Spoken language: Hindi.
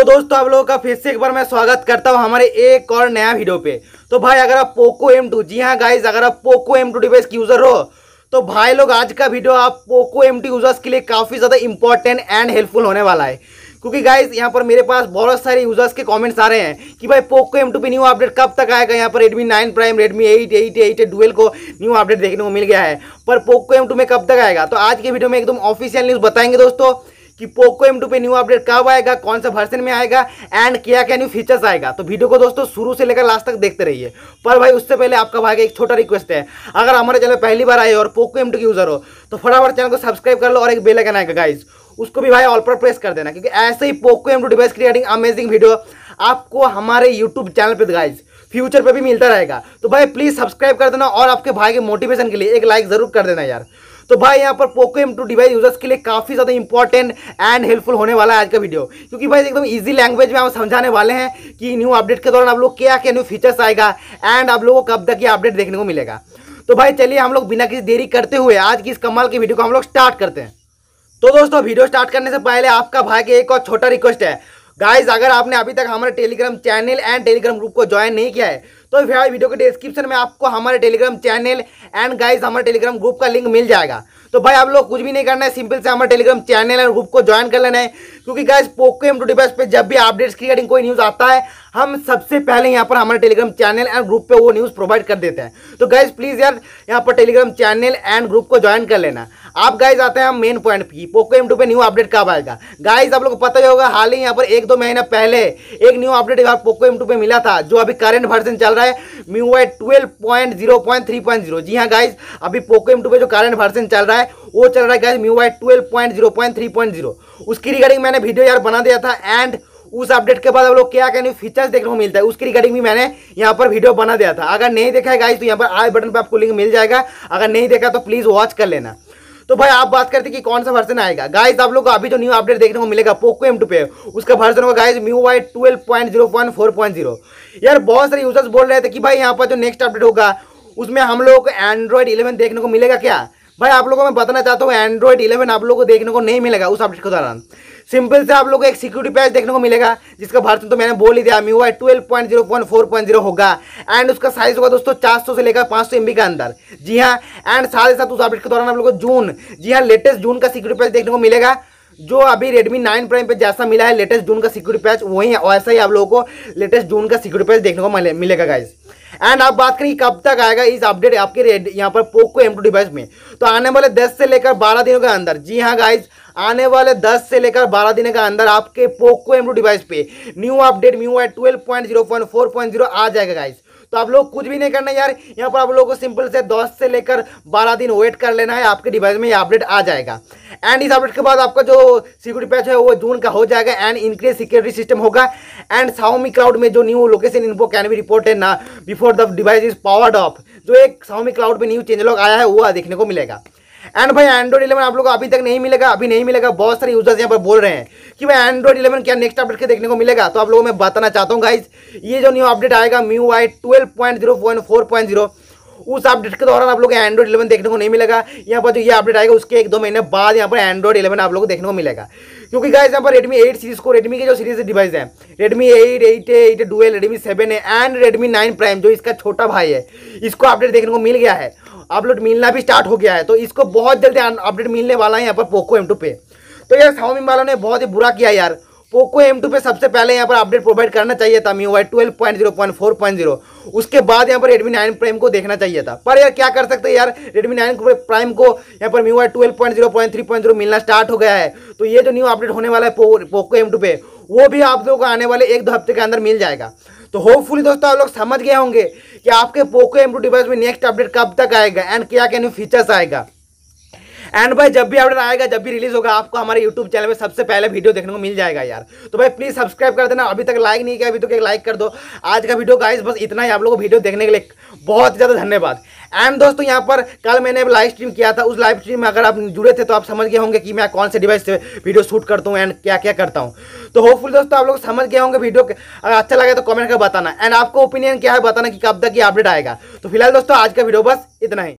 तो दोस्तों आप लोगों का फिर से एक बार मैं स्वागत करता हूँ हमारे एक और नया वीडियो पे तो भाई अगर आप पोको एम टू जी हाँ गाइज अगर आप Poco M two device user हो तो भाई लोग आज का वीडियो आप पोको एम टू यूज़र्स के लिए काफ़ी ज़्यादा इंपॉर्टेंट एंड हेल्पफुल होने वाला है क्योंकि गाइज यहाँ पर मेरे पास बहुत सारे यूज़र्स के कॉमेंट्स आ रहे हैं कि भाई पोको एम टू पे न्यू अपडेट कब तक आएगा यहाँ पर Redmi nine prime Redmi eight eight eight dual को न्यू अपडेट देखने को मिल गया है पर पोको एम टू में कब तक आएगा तो आज के वीडियो में एकदम ऑफिशियल न्यूज़ बताएंगे दोस्तों कि पोको एम पे न्यू अपडेट कब आएगा कौन सा वर्जन में आएगा एंड क्या क्या न्यू फीचर्स आएगा तो वीडियो को दोस्तों शुरू से लेकर लास्ट तक देखते रहिए पर भाई उससे पहले आपका भाई एक छोटा रिक्वेस्ट है अगर हमारे चैनल पहली बार आए और पोको एम के यूज़र हो तो फटाफट चैनल को सब्सक्राइब कर लो और एक बेलकन आएगा गाइज उसको भी भाई ऑल पर प्रेस कर देना क्योंकि ऐसे ही Poco M two device creating amazing video आपको हमारे यूट्यूब चैनल पर गाइज फ्यूचर पर भी मिलता रहेगा तो भाई प्लीज़ सब्सक्राइब कर देना और आपके भाई के मोटिवेशन के लिए एक लाइक ज़रूर कर देना यार तो भाई यहाँ पर Poco M two device users के लिए काफ़ी ज़्यादा इंपॉर्टेंट एंड हेल्पफुल होने वाला है आज का वीडियो क्योंकि भाई एकदम ईजी लैंग्वेज में हम समझाने वाले हैं कि न्यू अपडेट के दौरान आप लोग क्या क्या न्यू फीचर्स आएगा एंड आप लोगों को कब तक ये अपडेट देखने को मिलेगा तो भाई चलिए हम लोग बिना किसी देरी करते हुए आज की इस कमाल की वीडियो को हम लोग स्टार्ट करते हैं तो दोस्तों वीडियो स्टार्ट करने से पहले आपका भाई के एक और छोटा रिक्वेस्ट है गाइज अगर आपने अभी तक हमारे Telegram channel and Telegram group को ज्वाइन नहीं किया है तो फिलहाल वीडियो के डिस्क्रिप्शन में आपको हमारे टेलीग्राम चैनल एंड गाइज हमारे टेलीग्राम ग्रुप का लिंक मिल जाएगा तो भाई आप लोग कुछ भी नहीं करना है सिंपल से हमारे टेलीग्राम चैनल एंड ग्रुप को ज्वाइन कर लेना है क्योंकि गाइज पोको एम टू पे जब भी अपडेट्स की रिगार्डिंग कोई न्यूज़ आता है हम सबसे पहले यहाँ पर हमारे टेलीग्राम चैनल एंड ग्रुप पे वो न्यूज़ प्रोवाइड कर देते हैं तो गाइज प्लीज़ यार यहाँ पर टेलीग्राम चैनल एंड ग्रुप को ज्वाइन कर लेना आप गाइज आते हैं मेन पॉइंट की पोको एम पे न्यू अपडेट कब आएगा गाइज आप लोग को पता ही होगा हाल ही यहाँ पर एक दो महीना पहले एक न्यू अपडेट यहाँ पोको एम पे मिला था जो अभी करेंट वर्जन चल रहा है म्यू पॉइंट ट्वेल्व जी हाँ गाइज अभी पोको एम पे जो करेंट वर्जन चल रहा है वो चल रहा है guys MIUI twelve point zero point three point zero उसकी रिगार्डिंग मैंने वीडियो यार बना दिया था एंड उस अपडेट के बाद आप लोग क्या क्या न्यू फीचर्स देखने को मिलता है उसकी रिगार्डिंग भी मैंने यहाँ पर वीडियो बना दिया था अगर नहीं देखा है गाइज तो यहाँ पर आई बटन पर आपको लिंक मिल जाएगा अगर नहीं देखा तो प्लीज़ वॉच कर लेना तो भाई आप बात करते कि कौन सा वर्जन आएगा गाइस आप लोग को अभी जो न्यू अपडेट देखने को मिलेगा पोको एम टू पे उसका वर्जन होगा guys MIUI twelve point zero point four point zero यार बहुत सारे यूजर्स बोल रहे थे कि भाई यहाँ पर जो नेक्स्ट अपडेट होगा उसमें हम लोग को एंड्रॉइड इलेवन देखने को मिलेगा क्या भाई आप लोगों को मैं बताना चाहता हूँ एंड्रॉइड इलेवन आप लोग को देखने को नहीं मिलेगा उस अपडेट के दौरान सिंपल से आप लोग को एक सिक्योरिटी पैच देखने को मिलेगा जिसका वर्जन तो मैंने बोल ही दिया MIUI twelve point zero point four point zero होगा एंड उसका साइज होगा दोस्तों चार सौ से लेकर पाँच सौ बी के अंदर जी हाँ एंड साथ ही साथ उस अपडेट के दौरान आप लोग को जून जी हाँ लेटेस्ट जून का सिक्योरिटी पैच देखने को मिलेगा जो अभी रेडमी नाइन प्राइम पे जैसा मिला है लेटेस्ट जून का सिक्योरिटी पैच वही है वैसा ही आप लोगों को लेटेस्ट जून का सिक्योरिटी पैच देखने को मिलेगा गाइज एंड आप बात करें कब तक आएगा इस अपडेट आपके रेड यहाँ पर पोको एम टू डिवाइस में तो आने वाले 10 से लेकर 12 दिनों के अंदर जी हाँ गाइज आने वाले 10 से लेकर 12 दिनों के अंदर आपके पोको एम टू डिवाइस पे new update MIUI twelve point zero point four point zero आ जाएगा गाइज तो आप लोग कुछ भी नहीं करना यार यहाँ पर आप लोगों को सिंपल से दस से लेकर बारह दिन वेट कर लेना है आपके डिवाइस में ये अपडेट आ जाएगा एंड इस अपडेट के बाद आपका जो सिक्योरिटी पैच है वो जून का हो जाएगा एंड इंक्रीज सिक्योरिटी सिस्टम होगा एंड साउमी क्लाउड में जो न्यू लोकेशन इनको कैन बी रिपोर्टेड ना before the device is powered off जो एक साउमी क्लाउड में न्यू चेंज लॉग आया है वो देखने को मिलेगा एंड भाई एंड्रॉइड इलेवन आप लोग को अभी तक नहीं मिलेगा अभी नहीं मिलेगा बहुत सारे यूजर्स यहाँ पर बोल रहे हैं कि भाई एंड्रॉइड इलेवन क्या नेक्स्ट अपडेट के देखने को मिलेगा तो आप लोगों में बताना चाहता हूँ गाइज ये जो न्यू अपडेट आएगा MIUI twelve point zero point four point zero उस अपडेट के दौरान आप लोग एंड्रॉइड इलेवन देखने को नहीं मिलेगा यहाँ पर जो ये अपडेट आएगा उसके एक दो महीने बाद यहाँ पर एंड्रॉइड इलेवन आप लोग को देखने को मिलेगा क्योंकि गाइज यहाँ पर रेडमी एट सीरीज को रेडमी के जो सीरीज डिवाइस है Redmi eight eight eight dual Redmi seven है एंड रेडमी नाइन प्राइम जो इसका छोटा भाई है इसको अपडेट देखने को मिल गया है अपलोड मिलना भी स्टार्ट हो गया है तो इसको बहुत जल्दी अपडेट मिलने वाला है यहाँ पर पोको एम पे तो यार साउमी वालों ने बहुत ही बुरा किया यार पोको एम टू पे सबसे पहले यहाँ पर अपडेट प्रोवाइड करना चाहिए था MIUI twelve point zero point four point zero उसके बाद यहाँ पर रेडमी नाइन प्राइम को देखना चाहिए था पर यार क्या कर सकते हैं यार रेडमी नाइन प्राइम को यहाँ पर MIUI twelve point zero point three point zero मिलना स्टार्ट हो गया है तो ये जो न्यू अपडेट होने वाला है पोको एम टू पे वो भी आप लोगों को आने वाले एक दो हफ्ते के अंदर मिल जाएगा तो होपफुली दोस्तों आप लोग समझ गए होंगे कि आपके पोको एम डिवाइस में नेक्स्ट अपडेट कब तक आएगा एंड क्या क्या न्यू फीचर्स आएगा एंड भाई जब भी अपडेट आएगा जब भी रिलीज होगा आपको हमारे यूट्यूब चैनल पर सबसे पहले वीडियो देखने को मिल जाएगा यार तो भाई प्लीज़ सब्सक्राइब कर देना अभी तक लाइक नहीं किया अभी तक तो एक लाइक कर दो आज का वीडियो गाइज बस इतना ही आप लोगों को वीडियो देखने के लिए बहुत ज़्यादा धन्यवाद एंड दोस्तों यहाँ पर कल मैंने लाइव स्ट्रीम किया था उस लाइव स्ट्रीम में अगर आप जुड़े थे तो आप समझ गए होंगे कि मैं कौन से डिवाइस से वीडियो शूट करता हूँ एंड क्या क्या करता हूँ तो होपफुल दोस्तों आप लोग समझ गए होंगे वीडियो अगर अच्छा लगे तो कमेंट कर बताना एंड आपको ओपिनियन क्या है बताना कि कब तक ये अपडेट आएगा तो फिलहाल दोस्तों आज का वीडियो बस इतना ही